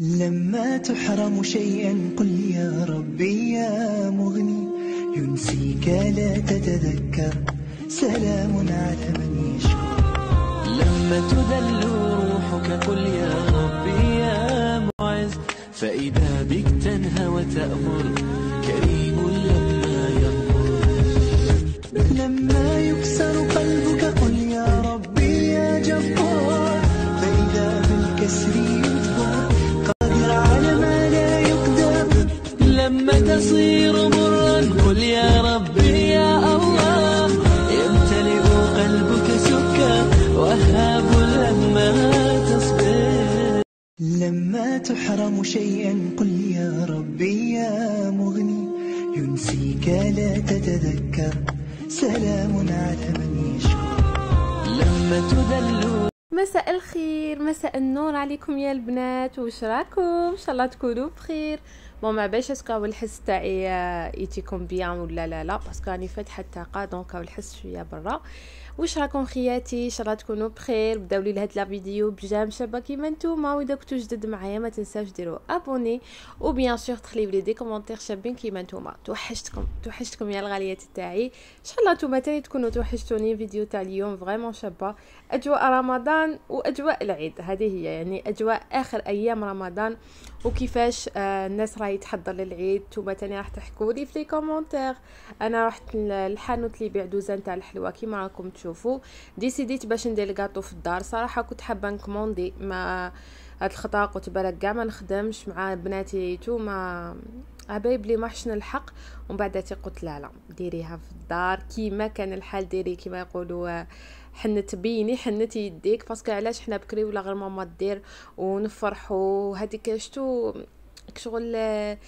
لما تحرم شيئا قل يا ربي يا مغني ينسيك لا تتذكر سلام على من يشكر لما تذل روحك قل يا ربي يا معز فإذا بك تنهى وتأمر كريم لما يغفر لما يكسر قلبك قل يا ربي يا جبار فإذا بالكسر يصير برا قل يا ربي يا الله يمتلئ قلبك سكر وهاب لما تصبر لما تحرم شيئا قل يا ربي يا مغني ينسيك لا تتذكر سلام على من يشكر لما تذل مساء الخير مساء النور عليكم يا البنات واش راكم ان شاء الله تكونوا بخير بون ما باش اسكو الحس تاعي آه، يتيكم بيان ولا لا لا باسكو راني فاتحه الطاقه دونك الحس شويه برا واش راكم خياتي ان شاء الله تكونوا بخير بداو لي لهاد لا فيديو بجام شابه كيما نتوما واذا كنتو جدد معايا ما تنساوش ديروا ابوني وبيان سور تخليو لي دي كومونتير شابين كيما نتوما توحشتكم توحشتكم يا الغاليات تاعي ان شاء الله نتوما تاني تكونوا توحشتوني فيديو تاع اليوم فريمون شابه اجواء رمضان واجواء العيد هذه هي يعني اجواء اخر ايام رمضان وكيفاش آه الناس راه يتحضر للعيد نتوما تاني راح تحكوا لي في لي كومونتير انا رحت للحانوت اللي يبيع دوزان تاع الحلوى كيما راكم تشوفوا ديسيديت باش ندير الكاطو في الدار صراحه كنت حابه نكموندي ما هاد الخطا قلت بالك كاع ما نخدمش مع بناتي نتوما ما لي ما حشنا الحق ومن بعد قلت لا لا ديريها في الدار كيما كان الحال ديري كيما يقولوا حنت بيني حنت يديك باسكو علاش حنا بكري ولا غير ماما دير ونفرحو هذيك شتو انك شغل آه،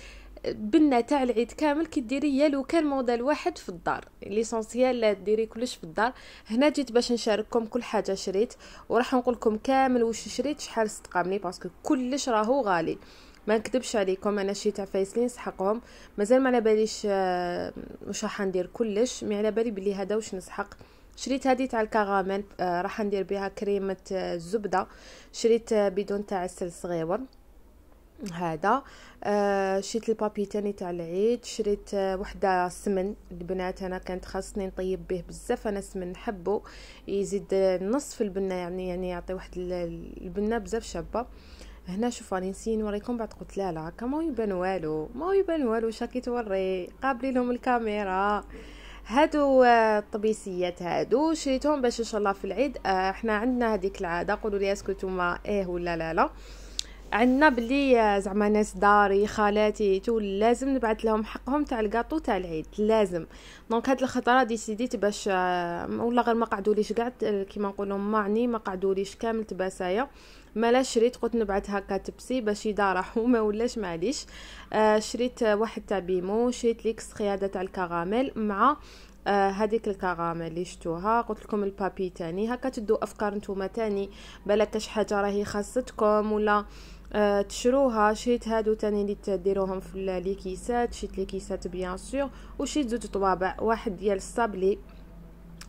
بنا تاع العيد كامل كديري هي لو كان موديل واحد في الدار ليسونسيال ديري كلش في الدار هنا جيت باش نشارككم كل حاجه شريت وراح نقول لكم كامل واش شريت شحال صدقامني باسكو كلش راهو غالي ما نكذبش عليكم انا شي تاع فايسلين سحقهم مازال ما على باليش آه، واش راح ندير كلش مي على بالي بلي هذا واش نسحق شريت هذه تاع الكاراميل آه، راح ندير بها كريمه الزبده شريت بدون تاع السل صغيور هذا آه شريت البابي تاني تاع العيد شريت آه وحده سمن البنات انا كانت خاصني نطيب به بزاف انا السمن نحبه يزيد آه، نصف في البنه يعني يعني يعطي واحد البنه بزاف شابه هنا شوف راني نسيت نوريكم بعد قلت لا لا كا ما يبان والو ما يبان والو شاكي توري قابلي لهم الكاميرا هادو آه، الطبيسيات هادو شريتهم باش ان شاء الله في العيد آه، احنا عندنا هذيك العاده قولوا لي اسكو نتوما ايه ولا لا لا عندنا بلي زعما ناس داري خالاتي تو لازم نبعث لهم حقهم تاع الكاطو تاع العيد لازم دونك هاد الخطره ديسيديت باش آه، ولا غير ما قعدوليش كاع آه، كيما نقولوا معني ما قعدوليش كامل تباسايا لا شريت قلت نبعث هكا تبسي باش يدارحو ما ولاش معليش آه، شريت واحد تاع بيمو شريت ليكس خياده تاع الكراميل مع آه هذيك الكرامه اللي شتوها قلت لكم البابي تاني هكا تدو افكار نتوما تاني بلا كاش حاجه راهي خاصتكم ولا أه تشروها شريت هادو تاني اللي تديروهم في الكيسات شريت الكيسات بيان سور وشريت زوج طوابع واحد ديال الصابلي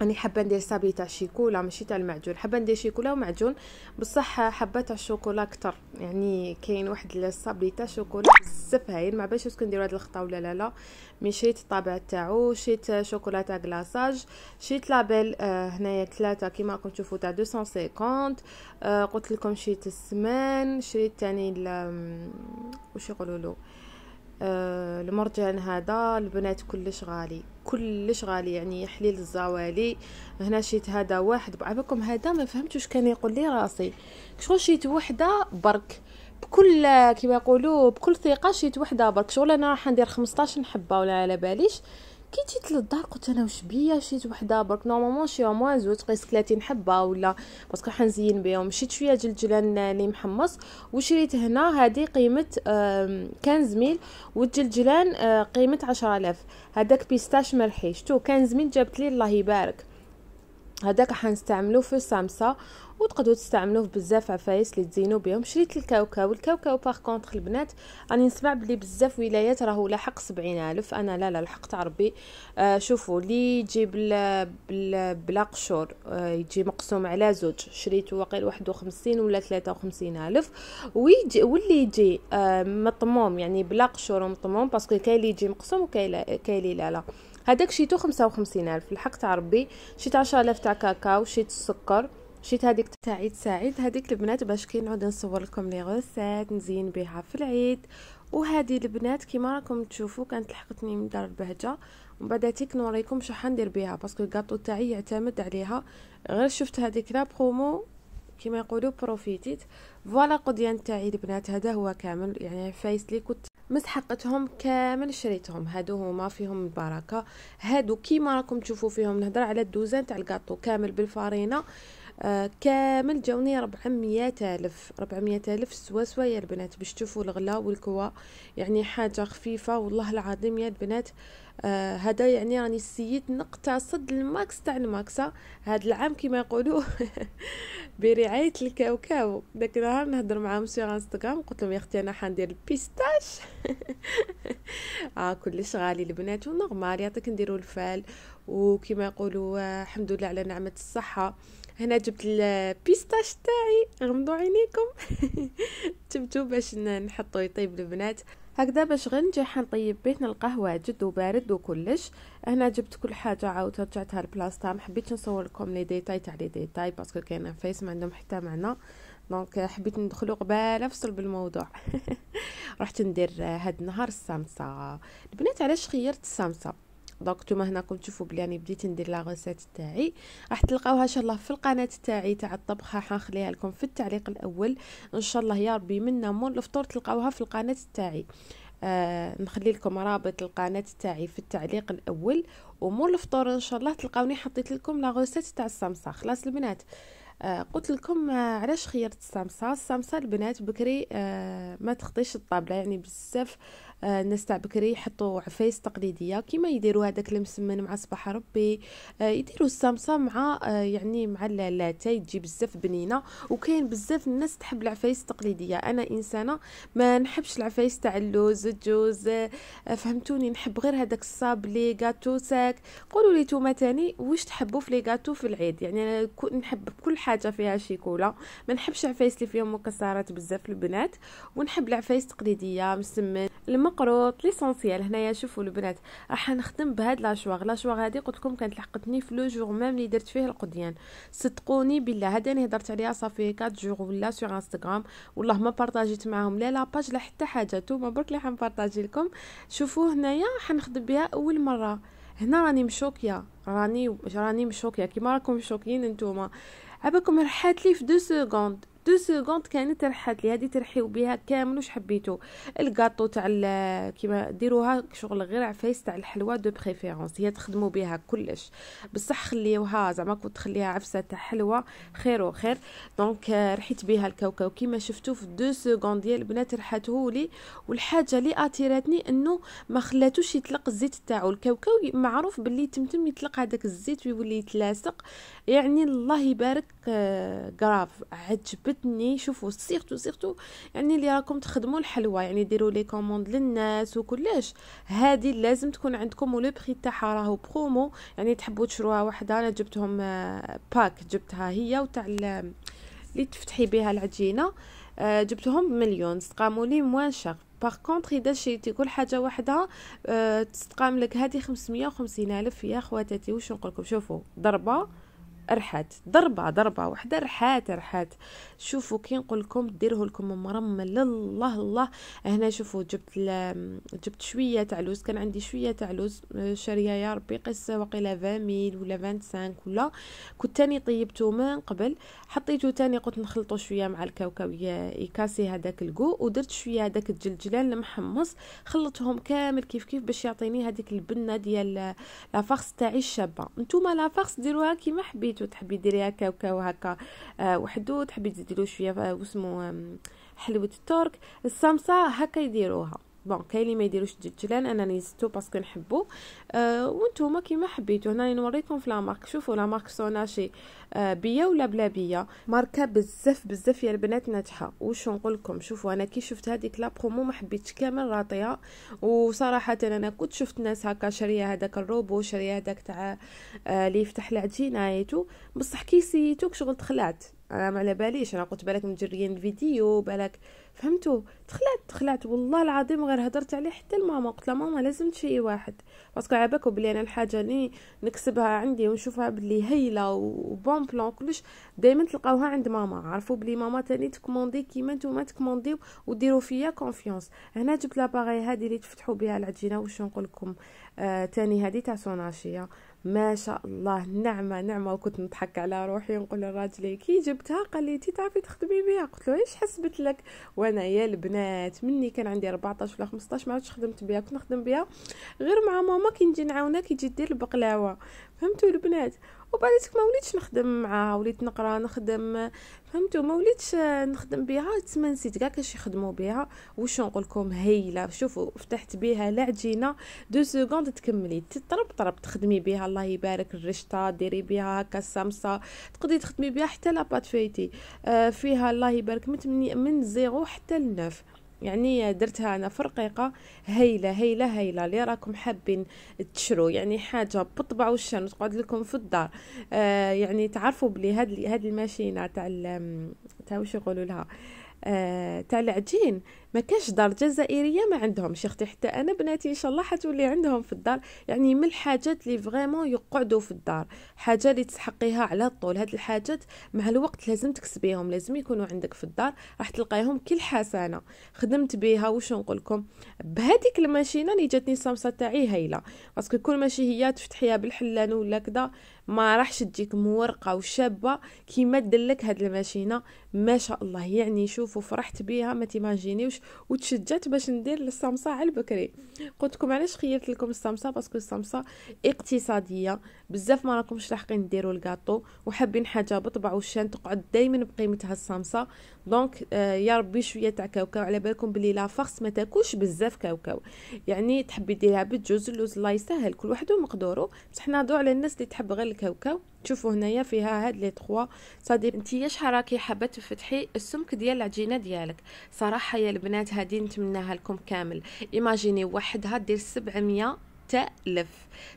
اني حابه ندير صابي تاع شيكولا ماشي تاع المعجون حابه ندير شيكولا ومعجون بصح حابه تاع الشوكولا اكثر يعني كاين واحد الصابي تاع شوكولا بزاف هايل ما باش واش كنديروا هذه الخطه ولا لا لا مي شريت الطابع تاعو شريت شوكولا تاع كلاصاج شريت لابيل آه هنايا ثلاثه كيما راكم تشوفوا تاع 250 آه قلت لكم شريت السمان شريت ثاني واش يقولوا له آه المرجان هذا البنات كلش غالي كلش غالي يعني حليل الزوالي هنا شيت هذا واحد بعبكم هذا ما واش كان يقول لي راسي شغل شيت وحده برك بكل كيما يقولوا بكل ثقه شيت وحده برك شغل انا راح ندير 15 حبه ولا على باليش كي جيت للدار قلت انا واش بيا شيت وحده برك نورمالمون شي او موان زوج تقيس 30 حبه ولا باسكو حنزين بهم مشيت شويه جلجلان لي محمص وشريت هنا هذه قيمه 15000 والجلجلان قيمه 10000 هذاك بيستاش مرحي شتو 15000 جابت لي الله يبارك هذاك حنستعملو في السامسا وتقدروا تستعملوه بزاف عفايس اللي تزينوا بهم شريت الكاوكاو الكاوكاو باغ كونطخ البنات راني نسمع بلي بزاف ولايات راهو لحق سبعين الف انا لا لا لحقت عربي ربي آه شوفوا لي يجي بلا بلا بلا قشور آه يجي مقسوم على زوج شريته واقيل واحد وخمسين ولا ثلاثة وخمسين الف ويجي واللي يجي آه مطموم يعني بلا قشور ومطموم باسكو كاين اللي يجي مقسوم وكاين اللي لا لا هذاك شيتو خمسة وخمسين الف لحقت عربي ربي شيت عشرة الاف تاع كاكاو شيت السكر مشيت هذيك تاع عيد سعيد هذيك البنات باش كي نعود نصور لكم لي غوسات نزين بها في العيد وهذه البنات كيما راكم تشوفوا كانت لحقتني من دار البهجه ومن بعد تيك نوريكم شحال ندير بها باسكو الكاطو تاعي يعتمد عليها غير شفت هذيك لا برومو كيما يقولوا بروفيتيت فوالا قضيان تاعي البنات هذا هو كامل يعني فايس لي كنت مسحقتهم كامل شريتهم هادو هما فيهم البركه هادو كيما راكم تشوفوا فيهم نهضر على الدوزان تاع الكاطو كامل بالفارينه كامل جاوني 400 ألف 400 ألف سوا سوا يا البنات باش تشوفوا الغلا والكوا يعني حاجة خفيفة والله العظيم يا البنات آه يعني راني السيد نقتصد الماكس تاع الماكسة هاد العام كما يقولوا برعاية الكاوكاو داك النهار نهضر معاهم سيغ انستغرام قلت لهم يا اختي انا حندير البيستاش اه كلش غالي البنات ونورمال يعطيك نديرو الفال وكما يقولوا آه، الحمد لله على نعمة الصحة هنا جبت البيستاش تاعي غمضوا عينيكم تبتو باش نحطو يطيب البنات هكذا باش غير نجي نطيب بيتنا القهوه جد وبارد وكلش هنا جبت كل حاجه عاود رجعتها لبلاصتها ما حبيتش نصور لكم لي ديتاي تاع لي ديتاي باسكو كاين فيس ما عندهم حتى معنى دونك حبيت ندخلو قبال افصل بالموضوع رحت ندير هاد النهار السامسه البنات علاش خيرت السامسه دونك نتوما هنا راكم تشوفوا بلي راني يعني بديت ندير لا غوسيت تاعي راح تلقاوها ان شاء الله في القناه تاعي تاع الطبخه حنخليها لكم في التعليق الاول ان شاء الله يا ربي منا مول الفطور تلقاوها في القناه تاعي آه نخلي لكم رابط القناه تاعي في التعليق الاول ومول الفطور ان شاء الله تلقاوني حطيت لكم لا غوسيت تاع السمسه خلاص البنات آه قلت لكم آه علاش خيرت السامسا السامسا البنات بكري آه ما تخطيش الطابله يعني بزاف آه، الناس تاع بكري يحطوا عفايس تقليديه كيما يديروا هذاك المسمن مع صباح ربي آه، يديروا السمسه مع آه، يعني مع اللاتاي تجي بزاف بنينه وكاين بزاف الناس تحب العفايس التقليديه انا انسانه ما نحبش العفايس تاع اللوز الجوز فهمتوني نحب غير هذاك الصاب لي غاتو ساك قولوا لي نتوما تاني واش تحبوا في لي غاتو في العيد يعني انا نحب كل حاجه فيها شيكولا ما نحبش العفايس اللي فيهم مكسرات بزاف البنات ونحب العفايس التقليديه مسمن المهم مقروط ليسونسيال هنايا شوفوا البنات راح نخدم بهاد لاشواغ لاشواغ هادي قلت لكم كانت لحقتني في لو جوغ ميم اللي درت فيه القضيان صدقوني بالله هذا انا هضرت عليها صافي 4 جوغ ولا سور انستغرام والله ما بارطاجيت معاهم لا لا باج لا حتى حاجه نتوما برك اللي حنبارطاجي لكم شوفوا هنايا حنخدم بها اول مره هنا راني مشوكيا راني راني مشوكيا كيما راكم مشوكيين نتوما عباكم رحات لي في دو سكوند دو سكوند كانت ترحات لي هادي ترحيو بها كامل واش حبيتو الكاطو تاع كيما ديروها شغل غير عفايس تاع الحلوى دو بريفيرونس هي تخدموا بها كلش بصح خليوها زعما كنت تخليها عفسه تاع حلوى خير وخير دونك آه، رحيت بها الكاوكاو كيما شفتو في دو سكوند ديال البنات رحته لي والحاجه اللي اثيرتني انه ما خلاتوش يطلق الزيت تاعو الكاوكاو معروف باللي تمتم يطلق هذاك الزيت ويولي يتلاصق يعني الله يبارك غراف عجبتني شوفوا سيرتو سيرتو يعني اللي راكم تخدموا الحلوى يعني ديروا لي كوموند للناس وكلش هذه لازم تكون عندكم ولو بري تاعها راهو برومو يعني تحبوا تشروها وحده انا جبتهم آه، باك جبتها هي وتاع اللي تفتحي بها العجينه آه، جبتهم بمليون قاموا لي موان شغ باغ كونطخ اذا شريتي كل حاجه وحده أه تستقام لك هذه 550 الف يا خواتاتي واش نقول لكم شوفوا ضربه رحات ضربة ضربة وحدة رحات رحات شوفوا كي نقول لكم ديروه لكم مرمل الله الله هنا شوفوا جبت جبت شوية تاع لوز كان عندي شوية تاع لوز آه، شارية يا ربي قس وقيلا 20 ميل ولا 25 ولا كنت تاني طيبته من قبل حطيته تاني قلت نخلطه شوية مع الكاوكاو يكاسي هذاك الكو ودرت شوية هذاك الجلجلان المحمص خلطهم كامل كيف كيف باش يعطيني هذيك البنة ديال لافارس تاعي الشابة نتوما لافارس ديروها كيما حبيتو حبيتو تحبي ديري هكا وكا وهكا آه، وحدو تحبي تزيدي له شويه آه، واسمو حلوه الترك الصمصه هكا يديروها بون كاين اللي ما يديروش الدجلان انا نيزتو باسكو نحبو آه، وانتوما كيما حبيتو هنا نوريكم في لا مارك شوفوا لا مارك سوناشي آه، بيا ولا بلا بيا ماركه بزاف بزاف يا البنات ناجحه واش نقول لكم شوفوا انا كي شفت هذيك لا برومو ما حبيتش كامل راطيه وصراحه انا كنت شفت ناس هكا شاريه هذاك الروبو شاريه هذاك تاع آه، اللي يفتح العجينه عيتو بصح كي سيتو شغل تخلعت انا ما على باليش انا قلت بالك مجريين الفيديو بالك فهمتوا تخلعت تخلعت والله العظيم غير هدرت عليه حتى لماما قلت لها ماما لازم تشي واحد باسكو عباكو بلي انا الحاجه اللي نكسبها عندي ونشوفها بلي هايله وبون بلون كلش دائما تلقاوها عند ماما عرفوا بلي ماما تاني تكوموندي كيما نتوما تكومونديو وديروا فيا كونفيونس هنا جبت لاباغي هذه اللي تفتحوا بها العجينه واش نقول لكم آه تاني هذه تاع سوناشيه ما شاء الله نعمه نعمه وكنت نضحك على روحي ونقول لراجلي كي جبتها قال لي تي تعرفي تخدمي بها قلت له ايش حسبت لك وانا يا البنات مني كان عندي 14 ولا 15 ما عادش خدمت بها كنت نخدم بها غير مع ماما كي نجي نعاونها كي تجي دير البقلاوه فهمتوا البنات ذلك ما وليتش نخدم معاها وليت نقرا نخدم فهمتوا ما وليتش نخدم بها تما نسيت كاع كاش يخدموا بها واش نقول لكم هايله شوفوا فتحت بها العجينه دو سكوند تكملي تطرب طرب تخدمي بها الله يبارك الرشطه ديري بها هكا السمسه تقدري تخدمي بها حتى لاباط فيتي آه، فيها الله يبارك من من زيرو حتى لنف يعني درتها انا في رقيقه هايله هايله هايله اللي راكم حابين تشرو يعني حاجه بطبع وشان تقعد لكم في الدار آه يعني تعرفوا بلي هاد هاد الماشينه تاع تاع واش يقولوا لها آه تاع العجين ما كاش دار جزائريه ما عندهمش شيختي حتى انا بناتي ان شاء الله حتولي عندهم في الدار يعني من الحاجات اللي فريمون يقعدوا في الدار حاجه اللي تسحقيها على طول هاد الحاجات مع الوقت لازم تكسبيهم لازم يكونوا عندك في الدار راح تلقايهم كل حسنه خدمت بها واش نقولكم بهاديك بهذيك الماشينه اللي جاتني الصمصه تاعي هايله باسكو كل ماشي هي تفتحيها بالحلان ولا كذا ما راحش تجيك مورقه وشابه كيما دلك هاد الماشينه ما شاء الله يعني شوفوا فرحت بيها ما تيماجينيوش الجوج وتشجعت باش ندير الصمصه على البكري قلت لكم علاش خيرت لكم الصمصه باسكو الصمصه اقتصاديه بزاف ما راكمش لاحقين ديروا الكاطو وحابين حاجه بطبع وشان تقعد دائما بقيمتها الصمصه دونك آه يا ربي شويه تاع كاوكاو على بالكم بلي لا فخص ما تاكلش بزاف كاوكاو يعني تحبي ديرها بالجوز اللوز الله يسهل كل واحد ومقدوره بصح نهضروا على الناس اللي تحب غير الكاوكاو شوفوا هنايا فيها هاد لي تخوا صادي نتيا شحال راكي حابه تفتحي السمك ديال العجينه ديالك صراحه يا البنات هادي نتمناها لكم كامل ايماجيني وحدها دير 700 ألف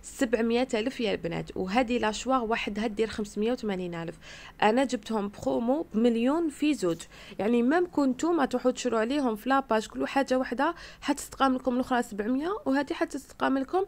سبعمية ألف يا البنات وهذه لاشوار وحدها خمسمية وثمانين ألف أنا جبتهم برومو بمليون في زوج يعني مام كنتو ما تروحوا تشرو عليهم في لاباج كل حاجة وحدة حتستقام لكم الأخرى سبعمية وهذه حتستقام لكم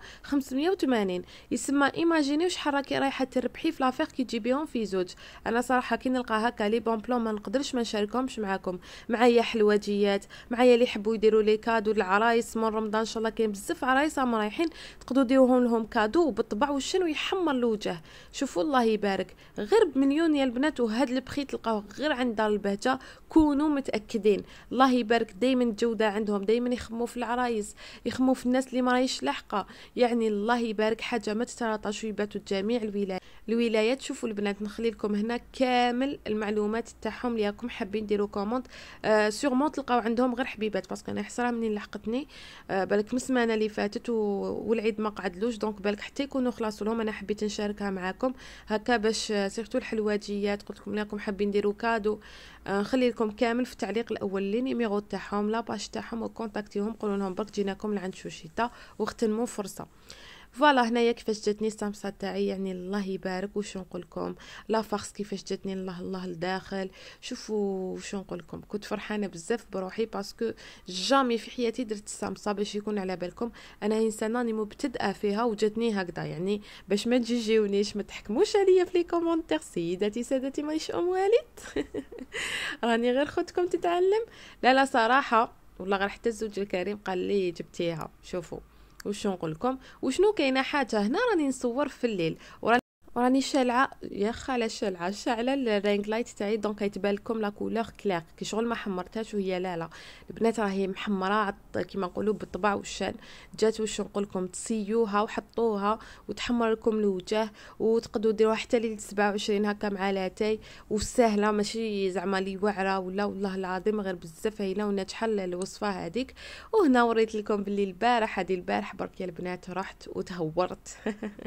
وثمانين يسمى إيماجيني وش حركي رايحة تربحي في لافيغ كي تجيبيهم في زوج أنا صراحة كي نلقى هكا لي بون بلون ما نقدرش ما نشاركهمش معاكم معايا حلواجيات معايا اللي يحبوا يديروا لي كادو العرايس من رمضان إن شاء الله كاين بزاف عرايس رايحين تقدروا ديروهم لهم كادو بالطبع وشنو يحمر الوجه شوفوا الله يبارك غير بمليون يا البنات وهاد البخي تلقاوه غير عند دار البهجه كونوا متاكدين الله يبارك دائما الجوده عندهم دائما يخمو في العرايس يخمو في الناس اللي ما رايش لاحقه يعني الله يبارك حاجه ما تتراطاش ويباتوا جميع الولايات الولايات شوفوا البنات نخلي لكم هنا كامل المعلومات تاعهم لياكم حابين ديروا كومونت آه سيغمون تلقاو عندهم غير حبيبات باسكو انا حسره منين لحقتني آه بالك من السمانه اللي فاتت و... والعيد ما قعدلوش دونك بالك حتى يكونوا خلاصوا لهم انا حبيت نشاركها معاكم هكا باش سيرتو آه، الحلواجيات قلت لكم لكم حابين ديروا كادو آه لكم كامل في التعليق الاول لي نيميرو تاعهم لا تاعهم وكونتاكتيهم قولوا لهم برك جيناكم لعند شوشيتا وختموا فرصه فوالا هنايا كيفاش جاتني السامسه تاعي يعني الله يبارك وشو نقولكم لا فارس كيفاش جاتني الله الله لداخل شوفوا شو نقولكم كنت فرحانه بزاف بروحي باسكو جامي في حياتي درت السامسه باش يكون على بالكم انا انسانه راني مبتدئه فيها وجاتني هكذا يعني باش ما تجيجيونيش ما تحكموش عليا في لي كومونتير سيداتي سادتي مانيش ام والد راني غير خدكم تتعلم لا لا صراحه والله غير حتى الزوج الكريم قال لي جبتيها شوفوا وشنو نقول لكم وشنو كاينه حاجه هنا راني نصور في الليل وراني وراني شالعه يا خاله شالعه شاعله الرينغ لايت تاعي دونك غيتبان لكم لا كولور كلير كي شغل ما حمرتهاش وهي لا لا البنات راهي محمره كيما نقولوا بالطبع والشان جات واش نقول لكم تسيوها وحطوها وتحمر لكم الوجه وتقدروا ديروها حتى ليله 27 هكا مع لاتاي وسهله ماشي زعما لي وعرة ولا والله العظيم غير بزاف هايله وناجحه الوصفه هذيك وهنا وريت لكم باللي البارح هذه البارح برك يا البنات رحت وتهورت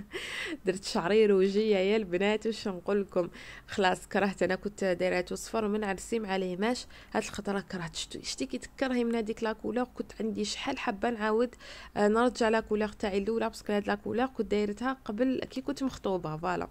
درت شعري روج جاية يا البنات وش نقول لكم خلاص كرهت انا كنت دايره وصفر ومن عرسي مع ماش هاد الخطره كرهت شتي شتي كي تكرهي من هذيك لاكولور كنت عندي شحال حابه نعاود آه، نرجع لاكولور تاعي الاولى باسكو هاد لاكولور كنت دايرتها قبل كي كنت مخطوبه فوالا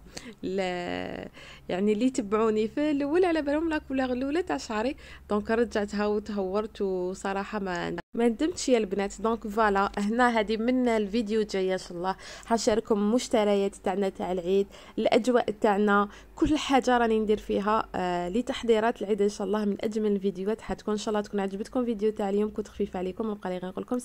يعني اللي تبعوني في الاول على بالهم لاكولور الاولى تاع شعري دونك رجعتها وتهورت وصراحه ما ما ندمتش يا البنات دونك فوالا هنا هذه من الفيديو الجاي ان شاء الله حنشارككم مشتريات تاعنا تاع العيد الاجواء تاعنا كل حاجه راني ندير فيها آه لتحضيرات العيد ان شاء الله من اجمل الفيديوهات حتكون ان شاء الله تكون عجبتكم فيديو تاع اليوم كنت خفيفه عليكم ونبقى لي نقول لكم